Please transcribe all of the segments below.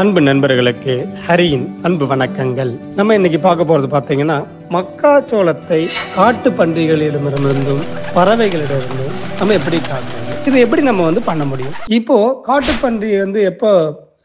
அன்பு நண்பர்களுக்கு ஹரியின் அன்பு வணக்கங்கள் நம்ம இன்னைக்கு பார்க்க போறது பார்த்தீங்கன்னா மக்காச்சோளத்தை காட்டு பன்றிகளிடமிருந்தும் பறவைகளிடமிருந்தும் நம்ம எப்படி காக்கணும் இது எப்படி நம்ம வந்து பண்ண முடியும் இப்போ காட்டு பன்றி வந்து எப்போ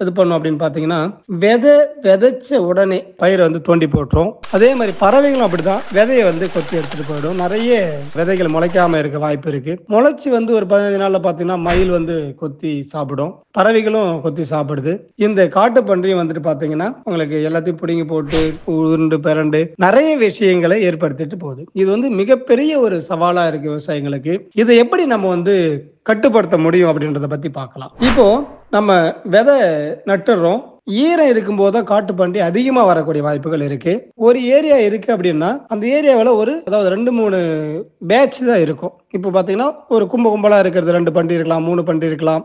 இது பண்ணும் அப்படின்னு பார்த்தீங்கன்னா விதை விதைச்ச உடனே பயிரை வந்து தோண்டி போட்டுரும் அதே மாதிரி பறவைகளும் அப்படிதான் விதையை வந்து கொத்தி எடுத்துட்டு போயிடும் நிறைய விதைகள் முளைக்காம இருக்க வாய்ப்பு இருக்கு முளைச்சி வந்து ஒரு பதினஞ்சு நாள்ல பார்த்தீங்கன்னா மயில் வந்து கொத்தி சாப்பிடும் பறவைகளும் கொத்தி சாப்பிடுது இந்த காட்டு பன்றியும் வந்துட்டு பார்த்தீங்கன்னா உங்களுக்கு எல்லாத்தையும் பிடிங்கி போட்டு உருண்டு பிறண்டு நிறைய விஷயங்களை ஏற்படுத்திட்டு போகுது இது வந்து மிகப்பெரிய ஒரு சவாலா இருக்கு விவசாயிங்களுக்கு இதை எப்படி நம்ம வந்து கட்டுப்படுத்த முடியும் அப்படின்றத பத்தி பார்க்கலாம் இப்போ நம்ம விதை நட்டுடுறோம் ஈரம் இருக்கும்போது தான் பண்டி அதிகமாக வரக்கூடிய வாய்ப்புகள் இருக்கு ஒரு ஏரியா இருக்கு அப்படின்னா அந்த ஏரியாவில் ஒரு அதாவது ரெண்டு மூணு பேட்ச் தான் இருக்கும் இப்போ பார்த்தீங்கன்னா ஒரு கும்ப கும்பலாக இருக்கிறது ரெண்டு பண்டி இருக்கலாம் மூணு பண்டி இருக்கலாம்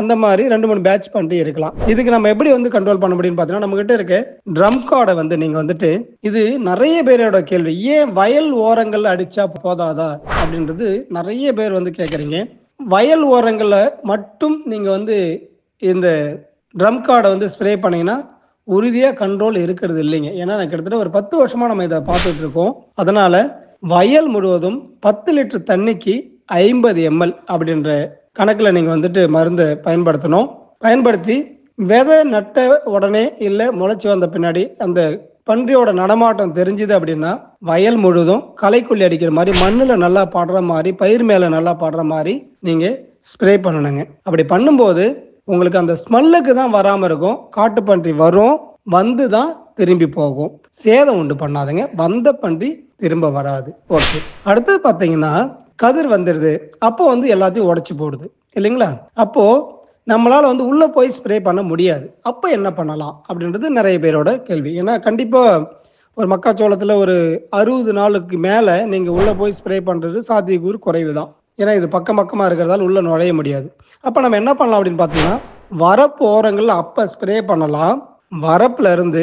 அந்த மாதிரி ரெண்டு மூணு பேட்ச் பண்டி இருக்கலாம் இதுக்கு நம்ம எப்படி வந்து கண்ட்ரோல் பண்ண முடியும்னு பார்த்தீங்கன்னா கிட்ட இருக்க ட்ரம் கார்டை வந்து நீங்கள் வந்துட்டு இது நிறைய பேரோட கேள்வி ஏன் வயல் ஓரங்கள் அடிச்சா போதாதா அப்படின்றது நிறைய பேர் வந்து கேட்குறீங்க வயல் ஓரங்களில் மட்டும் நீங்கள் வந்து இந்த ட்ரம் கார்டை வந்து ஸ்ப்ரே பண்ணிங்கன்னா உறுதியாக கண்ட்ரோல் இருக்கிறது இல்லைங்க ஏன்னா நான் கிட்டத்தட்ட ஒரு பத்து வருஷமாக நம்ம இதை பார்த்துட்டு இருக்கோம் அதனால் வயல் முழுவதும் பத்து லிட்டர் தண்ணிக்கு ஐம்பது எம்எல் அப்படின்ற கணக்கில் நீங்கள் வந்துட்டு மருந்தை பயன்படுத்தணும் பயன்படுத்தி விதை நட்ட உடனே இல்லை முளைச்சி வந்த பின்னாடி அந்த பன்றியோட நடமாட்டம் தெரிஞ்சுது அப்படின்னா வயல் முழுதும் களைக்குள்ளி அடிக்கிற மாதிரி மண்ணில் நல்லா பாடுற மாதிரி பயிர் மேலே நல்லா பாடுற மாதிரி நீங்கள் ஸ்ப்ரே பண்ணணுங்க அப்படி பண்ணும்போது உங்களுக்கு அந்த ஸ்மெல்லுக்கு தான் வராமல் இருக்கும் காட்டுப்பன்றி வரும் வந்து தான் திரும்பி போகும் சேதம் உண்டு பண்ணாதுங்க வந்த பன்றி திரும்ப வராது ஓகே அடுத்தது பார்த்தீங்கன்னா கதிர் வந்துடுது அப்போ வந்து எல்லாத்தையும் உடச்சி போடுது இல்லைங்களா அப்போது நம்மளால் வந்து உள்ளே போய் ஸ்ப்ரே பண்ண முடியாது அப்போ என்ன பண்ணலாம் அப்படின்றது நிறைய பேரோட கேள்வி ஏன்னா கண்டிப்பாக ஒரு மக்காச்சோளத்தில் ஒரு அறுபது நாளுக்கு மேலே நீங்கள் உள்ளே போய் ஸ்ப்ரே பண்ணுறது சாத்தியக்கூறு குறைவு தான் ஏன்னா இது பக்கம் பக்கமாக இருக்கிறதால உள்ளே நுழைய முடியாது அப்போ நம்ம என்ன பண்ணலாம் அப்படின்னு பார்த்தீங்கன்னா வரப்பு ஓரங்களில் அப்போ ஸ்ப்ரே பண்ணலாம் வரப்புல இருந்து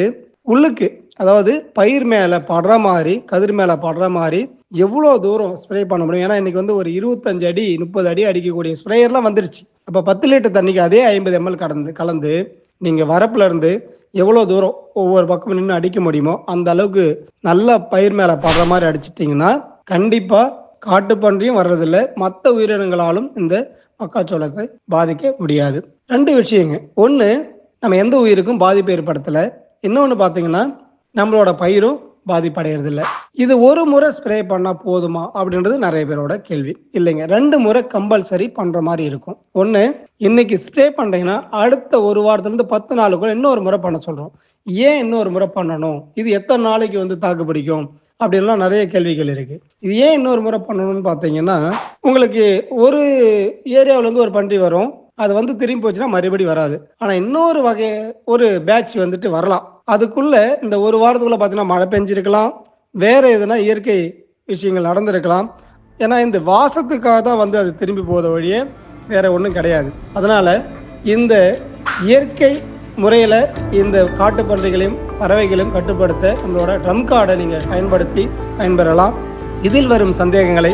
உள்ளுக்கு அதாவது பயிர் மேலே படுற மாதிரி கதிர் மேலே படுற மாதிரி எவ்வளோ தூரம் ஸ்ப்ரே பண்ண முடியும் ஏன்னா இன்றைக்கி வந்து ஒரு இருபத்தஞ்சு அடி முப்பது அடி அடிக்கக்கூடிய ஸ்ப்ரேயர்லாம் வந்துருச்சு அப்போ பத்து லிட்டர் தண்ணிக்கு அதே ஐம்பது எம்எல் கடந்து கலந்து நீங்கள் வரப்புலேருந்து எவ்வளோ தூரம் ஒவ்வொரு பக்கம் நின்று அடிக்க முடியுமோ அந்த அளவுக்கு நல்ல பயிர் மேலே படுற மாதிரி அடிச்சிட்டிங்கன்னா கண்டிப்பாக காட்டுப்பன்றியும் வர்றதில்ல மற்ற உயிரினங்களாலும் இந்த மக்காச்சோளத்தை பாதிக்க முடியாது ரெண்டு விஷயங்க ஒன்று நம்ம எந்த உயிருக்கும் பாதிப்பு ஏற்படுத்தலை இன்னொன்று பார்த்தீங்கன்னா நம்மளோட பயிரும் பாதிப்படைகிறதில்ல இது ஒரு முறை ஸ்ப்ரே பண்ணால் போதுமா அப்படின்றது நிறைய பேரோட கேள்வி இல்லைங்க ரெண்டு முறை கம்பல்சரி பண்ணுற மாதிரி இருக்கும் ஒன்று இன்னைக்கு ஸ்ப்ரே பண்ணுறீங்கன்னா அடுத்த ஒரு வாரத்துலேருந்து பத்து நாளுக்குள்ள இன்னொரு முறை பண்ண சொல்கிறோம் ஏன் இன்னொரு முறை பண்ணணும் இது எத்தனை நாளைக்கு வந்து தாக்கு பிடிக்கும் அப்படின்லாம் நிறைய கேள்விகள் இருக்குது இது ஏன் இன்னொரு முறை பண்ணணும்னு பார்த்தீங்கன்னா உங்களுக்கு ஒரு ஏரியாவிலேருந்து ஒரு பன்றி வரும் அது வந்து திரும்பி போச்சுன்னா மறுபடி வராது ஆனால் இன்னொரு வகை ஒரு பேட்ச் வந்துட்டு வரலாம் அதுக்குள்ளே இந்த ஒரு வாரத்துக்குள்ளே பார்த்தீங்கன்னா மழை பெஞ்சிருக்கலாம் வேறு எதுனா இயற்கை விஷயங்கள் நடந்திருக்கலாம் ஏன்னா இந்த வாசத்துக்காக தான் வந்து அது திரும்பி போத வழியே வேறு ஒன்றும் கிடையாது அதனால் இந்த இயற்கை முறையில் இந்த காட்டு பன்றிகளையும் பறவைகளும் கட்டுப்படுத்த நம்மளோட ட்ரம் கார்டை நீங்கள் பயன்படுத்தி பயன்பெறலாம் இதில் வரும் சந்தேகங்களை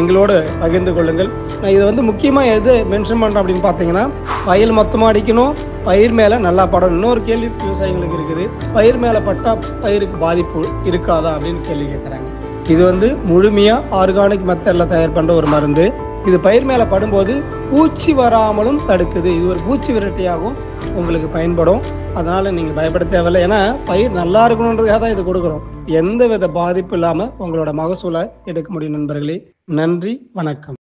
எங்களோடு பகிர்ந்து கொள்ளுங்கள் நான் இது வந்து முக்கியமாக எது மென்ஷன் பண்ணுறேன் அப்படின்னு பார்த்தீங்கன்னா பயில் மொத்தமாக அடிக்கணும் பயிர் மேலே நல்லா படம் இன்னொரு கேள்வி விவசாயிகளுக்கு இருக்குது பயிர் மேலே பட்டால் பயிருக்கு பாதிப்பு இருக்காதா அப்படின்னு கேள்வி கேட்குறாங்க இது வந்து முழுமையாக ஆர்கானிக் மெத்தடில் தயார் பண்ணுற ஒரு மருந்து இது பயிர் மேலே படும்போது பூச்சி வராமலும் தடுக்குது இது ஒரு பூச்சி விரட்டியாகவும் உங்களுக்கு பயன்படும் அதனால் நீங்கள் பயப்பட தேவையில்லை ஏன்னா பயிர் நல்லா இருக்கணுன்றதுக்காக தான் இது கொடுக்குறோம் எந்த வித பாதிப்பு இல்லாமல் உங்களோட மகசூலை எடுக்க முடியும் நண்பர்களே நன்றி வணக்கம்